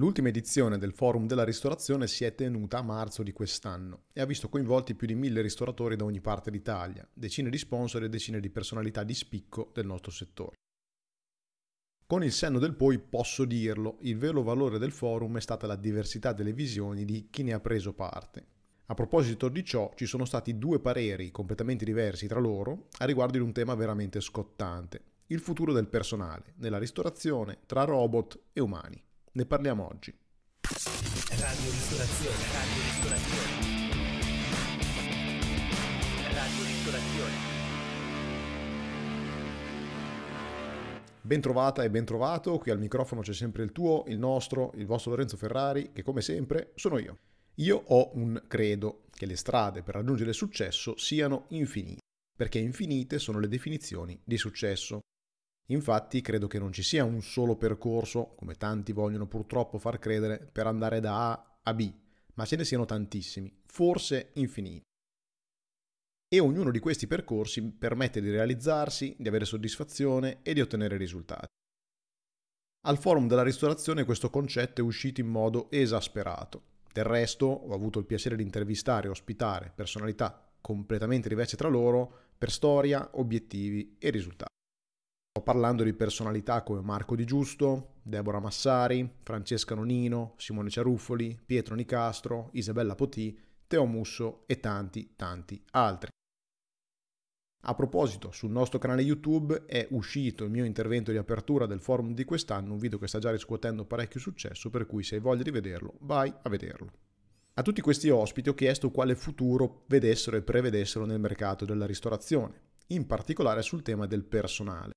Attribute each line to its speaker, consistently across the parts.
Speaker 1: L'ultima edizione del Forum della Ristorazione si è tenuta a marzo di quest'anno e ha visto coinvolti più di mille ristoratori da ogni parte d'Italia, decine di sponsor e decine di personalità di spicco del nostro settore. Con il senno del poi posso dirlo, il vero valore del forum è stata la diversità delle visioni di chi ne ha preso parte. A proposito di ciò, ci sono stati due pareri completamente diversi tra loro a riguardo di un tema veramente scottante, il futuro del personale, nella ristorazione, tra robot e umani. Ne parliamo oggi. Radio Ristorazione, Radio Ristorazione. Radio Ristorazione. Bentrovata e bentrovato, qui al microfono c'è sempre il tuo, il nostro, il vostro Lorenzo Ferrari, che come sempre sono io. Io ho un credo che le strade per raggiungere il successo siano infinite, perché infinite sono le definizioni di successo. Infatti credo che non ci sia un solo percorso, come tanti vogliono purtroppo far credere, per andare da A a B, ma ce ne siano tantissimi, forse infiniti. E ognuno di questi percorsi permette di realizzarsi, di avere soddisfazione e di ottenere risultati. Al forum della ristorazione questo concetto è uscito in modo esasperato. Del resto ho avuto il piacere di intervistare e ospitare personalità completamente diverse tra loro per storia, obiettivi e risultati. Sto parlando di personalità come Marco Di Giusto, Deborah Massari, Francesca Nonino, Simone Ciaruffoli, Pietro Nicastro, Isabella Potì, Teo Musso e tanti, tanti altri. A proposito, sul nostro canale YouTube è uscito il mio intervento di apertura del forum di quest'anno, un video che sta già riscuotendo parecchio successo, per cui se hai voglia di vederlo, vai a vederlo. A tutti questi ospiti ho chiesto quale futuro vedessero e prevedessero nel mercato della ristorazione, in particolare sul tema del personale.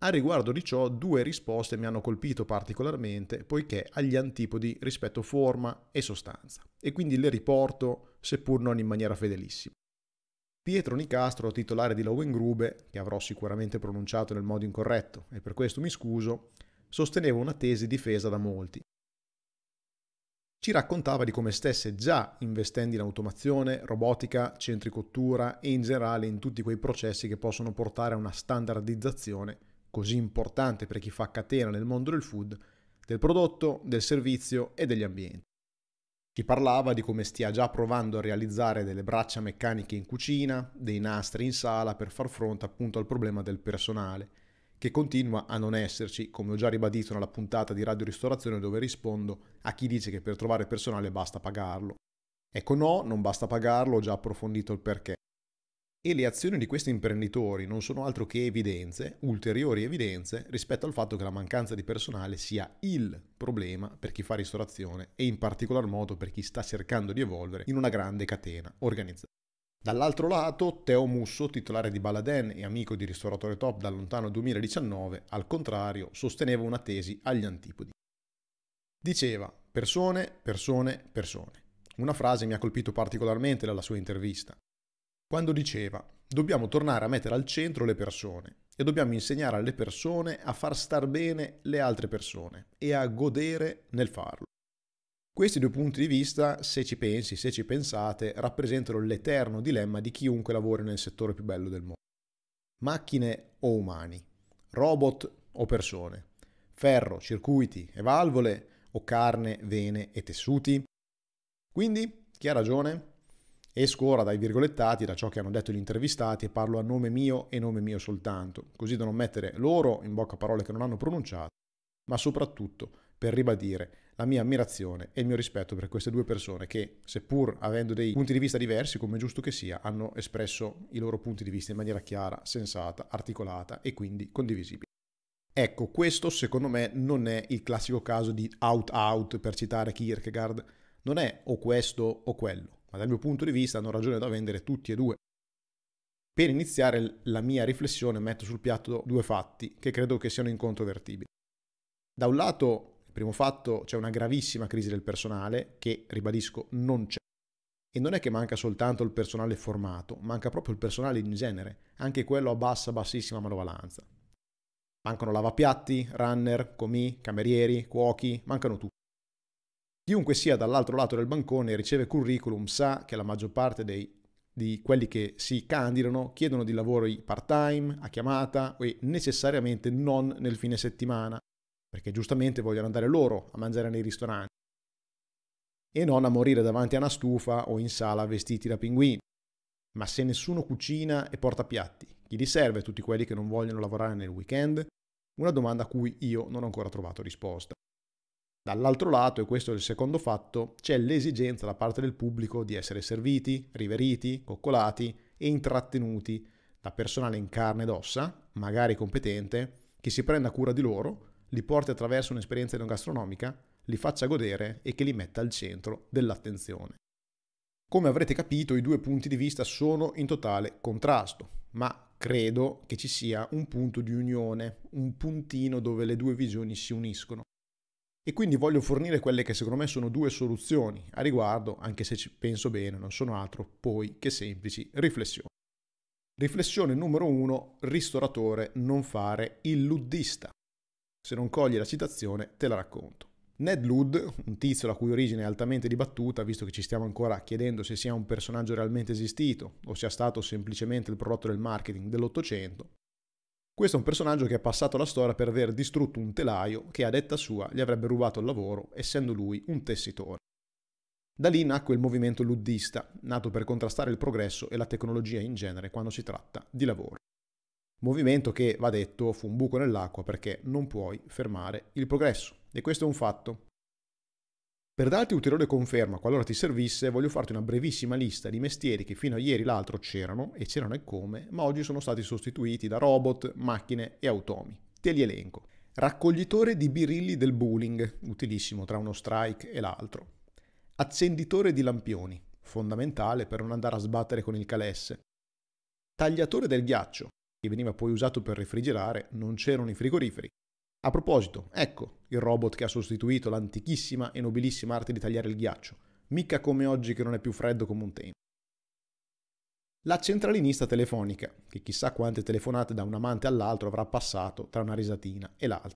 Speaker 1: A riguardo di ciò, due risposte mi hanno colpito particolarmente poiché agli antipodi rispetto forma e sostanza, e quindi le riporto, seppur non in maniera fedelissima. Pietro Nicastro, titolare di Lowengrube, che avrò sicuramente pronunciato nel modo incorretto, e per questo mi scuso, sosteneva una tesi difesa da molti. Ci raccontava di come stesse già investendo in automazione, robotica, centri cottura e in generale in tutti quei processi che possono portare a una standardizzazione così importante per chi fa catena nel mondo del food, del prodotto, del servizio e degli ambienti. Chi parlava di come stia già provando a realizzare delle braccia meccaniche in cucina, dei nastri in sala per far fronte appunto al problema del personale, che continua a non esserci, come ho già ribadito nella puntata di Radio Ristorazione dove rispondo a chi dice che per trovare personale basta pagarlo. Ecco no, non basta pagarlo, ho già approfondito il perché e le azioni di questi imprenditori non sono altro che evidenze, ulteriori evidenze, rispetto al fatto che la mancanza di personale sia il problema per chi fa ristorazione e in particolar modo per chi sta cercando di evolvere in una grande catena organizzata. Dall'altro lato, Teo Musso, titolare di Baladen e amico di Ristoratore Top da lontano 2019, al contrario, sosteneva una tesi agli antipodi. Diceva, persone, persone, persone. Una frase mi ha colpito particolarmente dalla sua intervista quando diceva dobbiamo tornare a mettere al centro le persone e dobbiamo insegnare alle persone a far star bene le altre persone e a godere nel farlo. Questi due punti di vista, se ci pensi, se ci pensate, rappresentano l'eterno dilemma di chiunque lavori nel settore più bello del mondo. Macchine o umani, robot o persone, ferro, circuiti e valvole o carne, vene e tessuti? Quindi, chi ha ragione? Esco ora dai virgolettati, da ciò che hanno detto gli intervistati e parlo a nome mio e nome mio soltanto, così da non mettere loro in bocca parole che non hanno pronunciato, ma soprattutto per ribadire la mia ammirazione e il mio rispetto per queste due persone che, seppur avendo dei punti di vista diversi, come giusto che sia, hanno espresso i loro punti di vista in maniera chiara, sensata, articolata e quindi condivisibile. Ecco, questo secondo me non è il classico caso di out-out per citare Kierkegaard, non è o questo o quello ma dal mio punto di vista hanno ragione da vendere tutti e due. Per iniziare la mia riflessione metto sul piatto due fatti che credo che siano incontrovertibili. Da un lato, primo fatto, c'è una gravissima crisi del personale che, ribadisco, non c'è. E non è che manca soltanto il personale formato, manca proprio il personale in genere, anche quello a bassa, bassissima manovalanza. Mancano lavapiatti, runner, comì, camerieri, cuochi, mancano tutti. Chiunque sia dall'altro lato del bancone e riceve curriculum sa che la maggior parte dei, di quelli che si candidano chiedono di lavori part-time, a chiamata e necessariamente non nel fine settimana, perché giustamente vogliono andare loro a mangiare nei ristoranti e non a morire davanti a una stufa o in sala vestiti da pinguini. Ma se nessuno cucina e porta piatti, chi li serve tutti quelli che non vogliono lavorare nel weekend? Una domanda a cui io non ho ancora trovato risposta. Dall'altro lato, e questo è il secondo fatto, c'è l'esigenza da parte del pubblico di essere serviti, riveriti, coccolati e intrattenuti da personale in carne ed ossa, magari competente, che si prenda cura di loro, li porti attraverso un'esperienza enogastronomica, li faccia godere e che li metta al centro dell'attenzione. Come avrete capito, i due punti di vista sono in totale contrasto, ma credo che ci sia un punto di unione, un puntino dove le due visioni si uniscono. E quindi voglio fornire quelle che secondo me sono due soluzioni a riguardo, anche se ci penso bene, non sono altro poi che semplici riflessioni. Riflessione numero uno, ristoratore, non fare il luddista. Se non cogli la citazione, te la racconto. Ned Ludd, un tizio la cui origine è altamente dibattuta, visto che ci stiamo ancora chiedendo se sia un personaggio realmente esistito o sia stato semplicemente il prodotto del marketing dell'Ottocento, questo è un personaggio che è passato alla storia per aver distrutto un telaio che a detta sua gli avrebbe rubato il lavoro, essendo lui un tessitore. Da lì nacque il movimento luddista, nato per contrastare il progresso e la tecnologia in genere quando si tratta di lavoro. Movimento che, va detto, fu un buco nell'acqua perché non puoi fermare il progresso. E questo è un fatto, per darti ulteriore conferma, qualora ti servisse, voglio farti una brevissima lista di mestieri che fino a ieri l'altro c'erano, e c'erano e come, ma oggi sono stati sostituiti da robot, macchine e automi. Te li elenco. Raccoglitore di birilli del bowling, utilissimo tra uno strike e l'altro. Accenditore di lampioni, fondamentale per non andare a sbattere con il calesse. Tagliatore del ghiaccio, che veniva poi usato per refrigerare, non c'erano i frigoriferi, a proposito, ecco il robot che ha sostituito l'antichissima e nobilissima arte di tagliare il ghiaccio, mica come oggi che non è più freddo come un tempo. La centralinista telefonica, che chissà quante telefonate da un amante all'altro avrà passato tra una risatina e l'altra.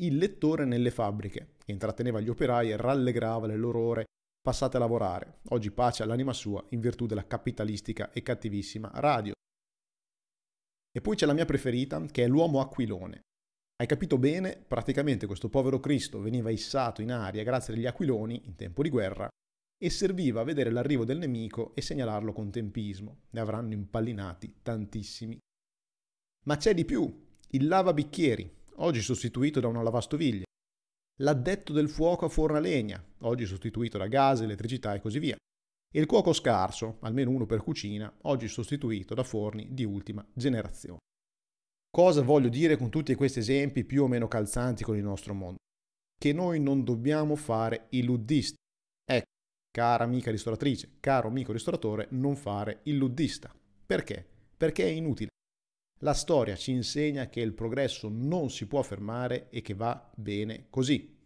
Speaker 1: Il lettore nelle fabbriche, che intratteneva gli operai e rallegrava le loro ore passate a lavorare, oggi pace all'anima sua in virtù della capitalistica e cattivissima radio. E poi c'è la mia preferita, che è l'uomo aquilone, hai capito bene? Praticamente questo povero Cristo veniva issato in aria grazie agli aquiloni in tempo di guerra e serviva a vedere l'arrivo del nemico e segnalarlo con tempismo. Ne avranno impallinati tantissimi. Ma c'è di più, il lavabicchieri, oggi sostituito da una lavastoviglie, l'addetto del fuoco a forna legna, oggi sostituito da gas, elettricità e così via, e il cuoco scarso, almeno uno per cucina, oggi sostituito da forni di ultima generazione. Cosa voglio dire con tutti questi esempi più o meno calzanti con il nostro mondo? Che noi non dobbiamo fare i luddisti. Ecco, cara amica ristoratrice, caro amico ristoratore, non fare il luddista. Perché? Perché è inutile. La storia ci insegna che il progresso non si può fermare e che va bene così.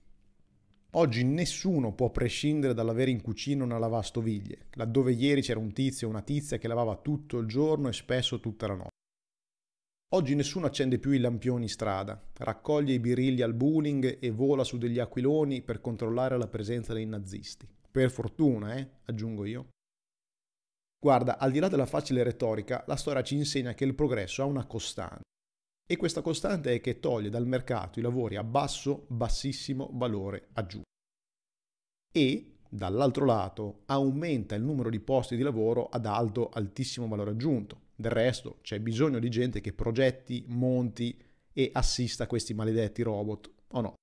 Speaker 1: Oggi nessuno può prescindere dall'avere in cucina una lavastoviglie, laddove ieri c'era un tizio o una tizia che lavava tutto il giorno e spesso tutta la notte. Oggi nessuno accende più i lampioni in strada, raccoglie i birilli al bowling e vola su degli aquiloni per controllare la presenza dei nazisti. Per fortuna, eh, aggiungo io. Guarda, al di là della facile retorica, la storia ci insegna che il progresso ha una costante. E questa costante è che toglie dal mercato i lavori a basso, bassissimo valore aggiunto. E, dall'altro lato, aumenta il numero di posti di lavoro ad alto, altissimo valore aggiunto, del resto c'è bisogno di gente che progetti, monti e assista questi maledetti robot, o no?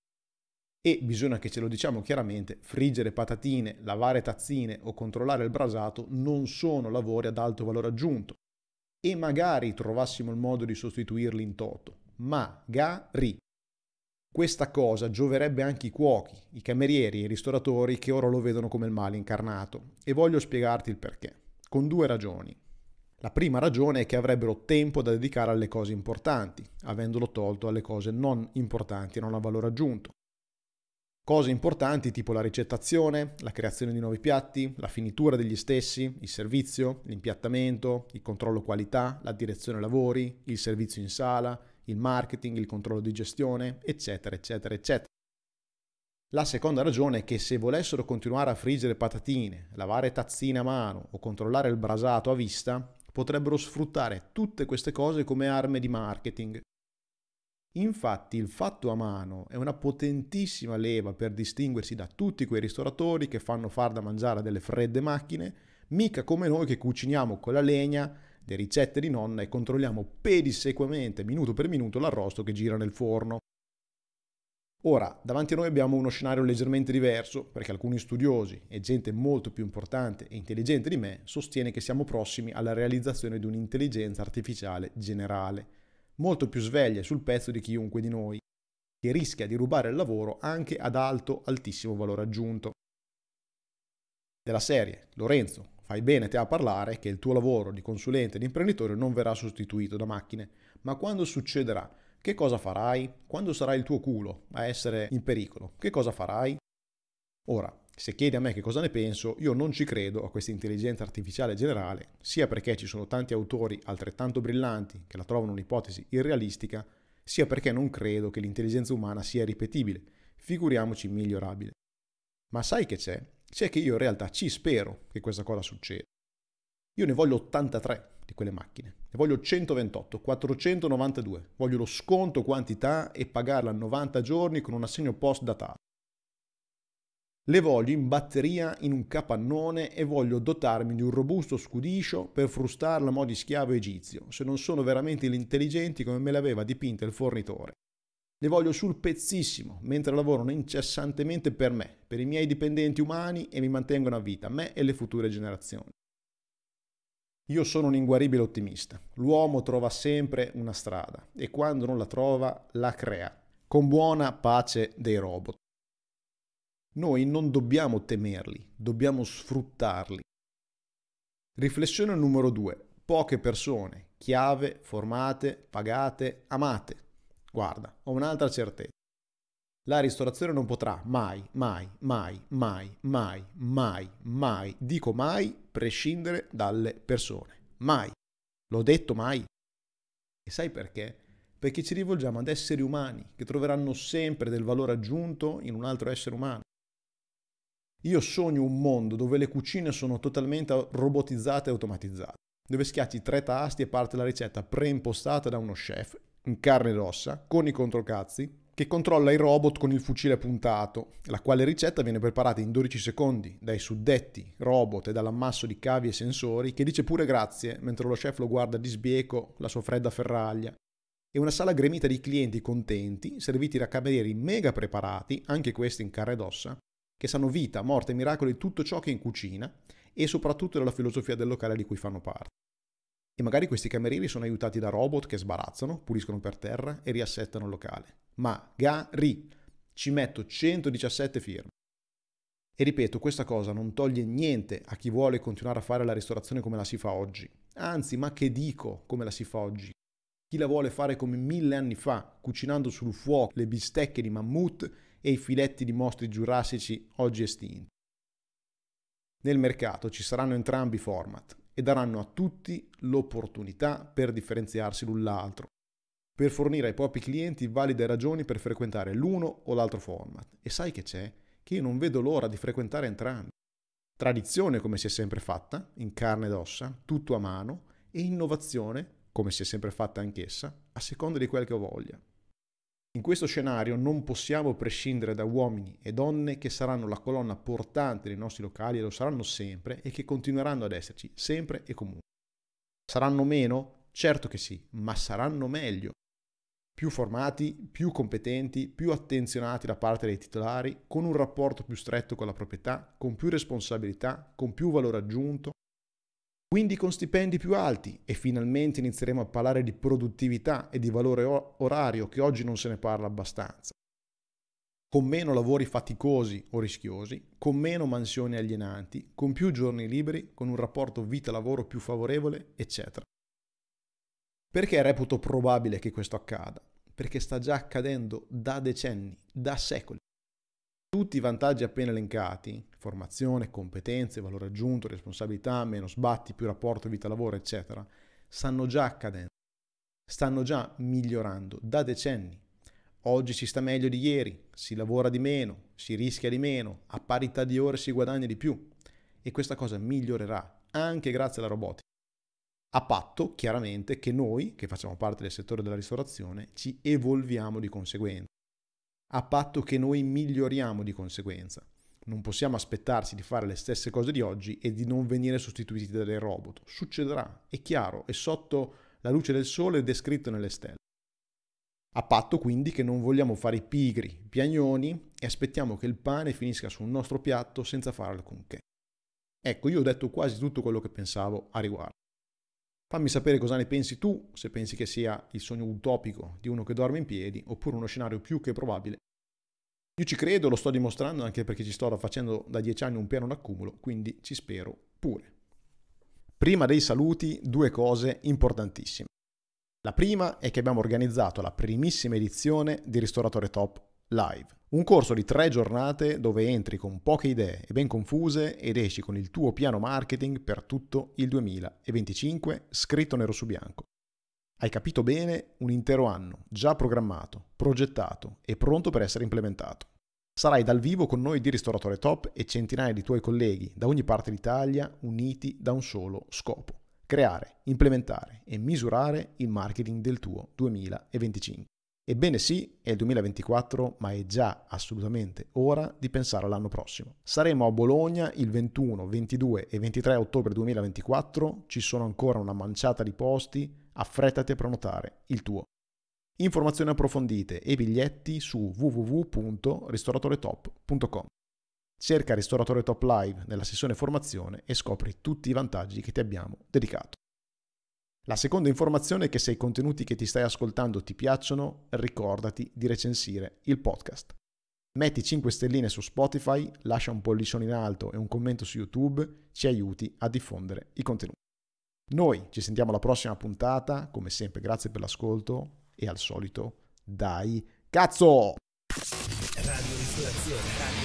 Speaker 1: E bisogna che ce lo diciamo chiaramente, friggere patatine, lavare tazzine o controllare il brasato non sono lavori ad alto valore aggiunto. E magari trovassimo il modo di sostituirli in toto. Magari. Questa cosa gioverebbe anche i cuochi, i camerieri e i ristoratori che ora lo vedono come il male incarnato. E voglio spiegarti il perché. Con due ragioni. La prima ragione è che avrebbero tempo da dedicare alle cose importanti, avendolo tolto alle cose non importanti e non a valore aggiunto. Cose importanti tipo la ricettazione, la creazione di nuovi piatti, la finitura degli stessi, il servizio, l'impiattamento, il controllo qualità, la direzione lavori, il servizio in sala, il marketing, il controllo di gestione, eccetera, eccetera, eccetera. La seconda ragione è che se volessero continuare a friggere patatine, lavare tazzine a mano o controllare il brasato a vista, potrebbero sfruttare tutte queste cose come armi di marketing. Infatti il fatto a mano è una potentissima leva per distinguersi da tutti quei ristoratori che fanno far da mangiare a delle fredde macchine, mica come noi che cuciniamo con la legna le ricette di nonna e controlliamo pedissequamente, minuto per minuto, l'arrosto che gira nel forno. Ora, davanti a noi abbiamo uno scenario leggermente diverso, perché alcuni studiosi e gente molto più importante e intelligente di me sostiene che siamo prossimi alla realizzazione di un'intelligenza artificiale generale, molto più sveglia sul pezzo di chiunque di noi, che rischia di rubare il lavoro anche ad alto, altissimo valore aggiunto. Della serie, Lorenzo, fai bene te a parlare che il tuo lavoro di consulente e di imprenditore non verrà sostituito da macchine, ma quando succederà che cosa farai quando sarà il tuo culo a essere in pericolo? Che cosa farai? Ora, se chiedi a me che cosa ne penso, io non ci credo a questa intelligenza artificiale generale, sia perché ci sono tanti autori altrettanto brillanti che la trovano un'ipotesi irrealistica, sia perché non credo che l'intelligenza umana sia ripetibile, figuriamoci migliorabile. Ma sai che c'è? C'è che io in realtà ci spero che questa cosa succeda. Io ne voglio 83 di quelle macchine. Ne voglio 128, 492. Voglio lo sconto quantità e pagarla a 90 giorni con un assegno post datato. Le voglio in batteria in un capannone e voglio dotarmi di un robusto scudiscio per frustarla a mo' di schiavo egizio, se non sono veramente intelligenti come me l'aveva dipinta il fornitore. Le voglio sul pezzissimo, mentre lavorano incessantemente per me, per i miei dipendenti umani e mi mantengono a vita, me e le future generazioni. Io sono un inguaribile ottimista. L'uomo trova sempre una strada e quando non la trova la crea, con buona pace dei robot. Noi non dobbiamo temerli, dobbiamo sfruttarli. Riflessione numero due. Poche persone, chiave, formate, pagate, amate. Guarda, ho un'altra certezza la ristorazione non potrà mai, mai, mai, mai, mai, mai, mai, dico mai, prescindere dalle persone. Mai. L'ho detto mai. E sai perché? Perché ci rivolgiamo ad esseri umani che troveranno sempre del valore aggiunto in un altro essere umano. Io sogno un mondo dove le cucine sono totalmente robotizzate e automatizzate, dove schiacci tre tasti e parte la ricetta preimpostata da uno chef in carne ed ossa, con i controcazzi, che controlla il robot con il fucile puntato, la quale ricetta viene preparata in 12 secondi dai suddetti robot e dall'ammasso di cavi e sensori che dice pure grazie mentre lo chef lo guarda di sbieco la sua fredda ferraglia. E una sala gremita di clienti contenti, serviti da camerieri mega preparati, anche questi in carne ed ossa, che sanno vita, morte e miracoli tutto ciò che è in cucina e soprattutto della filosofia del locale di cui fanno parte. E magari questi camerieri sono aiutati da robot che sbarazzano, puliscono per terra e riassettano il locale. Ma Magari ci metto 117 firme. E ripeto, questa cosa non toglie niente a chi vuole continuare a fare la ristorazione come la si fa oggi. Anzi, ma che dico come la si fa oggi? Chi la vuole fare come mille anni fa, cucinando sul fuoco le bistecche di mammut e i filetti di mostri giurassici oggi estinti. Nel mercato ci saranno entrambi i format, e daranno a tutti l'opportunità per differenziarsi l'un l'altro, per fornire ai propri clienti valide ragioni per frequentare l'uno o l'altro format. E sai che c'è? Che io non vedo l'ora di frequentare entrambi. Tradizione come si è sempre fatta, in carne ed ossa, tutto a mano, e innovazione come si è sempre fatta anch'essa, a seconda di quel che ho voglia. In questo scenario non possiamo prescindere da uomini e donne che saranno la colonna portante dei nostri locali e lo saranno sempre e che continueranno ad esserci sempre e comunque. Saranno meno? Certo che sì, ma saranno meglio. Più formati, più competenti, più attenzionati da parte dei titolari, con un rapporto più stretto con la proprietà, con più responsabilità, con più valore aggiunto, quindi con stipendi più alti e finalmente inizieremo a parlare di produttività e di valore orario che oggi non se ne parla abbastanza. Con meno lavori faticosi o rischiosi, con meno mansioni alienanti, con più giorni liberi, con un rapporto vita-lavoro più favorevole, eccetera. Perché reputo probabile che questo accada? Perché sta già accadendo da decenni, da secoli. Tutti i vantaggi appena elencati, formazione, competenze, valore aggiunto, responsabilità, meno sbatti, più rapporto vita-lavoro, eccetera, stanno già accadendo, stanno già migliorando da decenni. Oggi si sta meglio di ieri, si lavora di meno, si rischia di meno, a parità di ore si guadagna di più e questa cosa migliorerà anche grazie alla robotica. A patto, chiaramente, che noi, che facciamo parte del settore della ristorazione, ci evolviamo di conseguenza a patto che noi miglioriamo di conseguenza. Non possiamo aspettarci di fare le stesse cose di oggi e di non venire sostituiti da robot. Succederà, è chiaro, è sotto la luce del sole descritto nelle stelle. A patto quindi che non vogliamo fare i pigri, piagnoni e aspettiamo che il pane finisca sul nostro piatto senza fare alcunché. Ecco, io ho detto quasi tutto quello che pensavo a riguardo. Fammi sapere cosa ne pensi tu, se pensi che sia il sogno utopico di uno che dorme in piedi oppure uno scenario più che probabile. Io ci credo, lo sto dimostrando anche perché ci sto facendo da dieci anni un piano d'accumulo, quindi ci spero pure. Prima dei saluti, due cose importantissime. La prima è che abbiamo organizzato la primissima edizione di Ristoratore Top Live. Un corso di tre giornate dove entri con poche idee e ben confuse ed esci con il tuo piano marketing per tutto il 2025 scritto nero su bianco. Hai capito bene un intero anno già programmato, progettato e pronto per essere implementato. Sarai dal vivo con noi di Ristoratore Top e centinaia di tuoi colleghi da ogni parte d'Italia uniti da un solo scopo creare, implementare e misurare il marketing del tuo 2025. Ebbene sì, è il 2024, ma è già assolutamente ora di pensare all'anno prossimo. Saremo a Bologna il 21, 22 e 23 ottobre 2024, ci sono ancora una manciata di posti, affrettati a prenotare il tuo. Informazioni approfondite e biglietti su www.ristoratoretop.com. Cerca Ristoratore Top Live nella sessione formazione e scopri tutti i vantaggi che ti abbiamo dedicato. La seconda informazione è che se i contenuti che ti stai ascoltando ti piacciono, ricordati di recensire il podcast. Metti 5 stelline su Spotify, lascia un pollicione in alto e un commento su YouTube, ci aiuti a diffondere i contenuti. Noi ci sentiamo alla prossima puntata, come sempre grazie per l'ascolto e al solito dai cazzo! Radio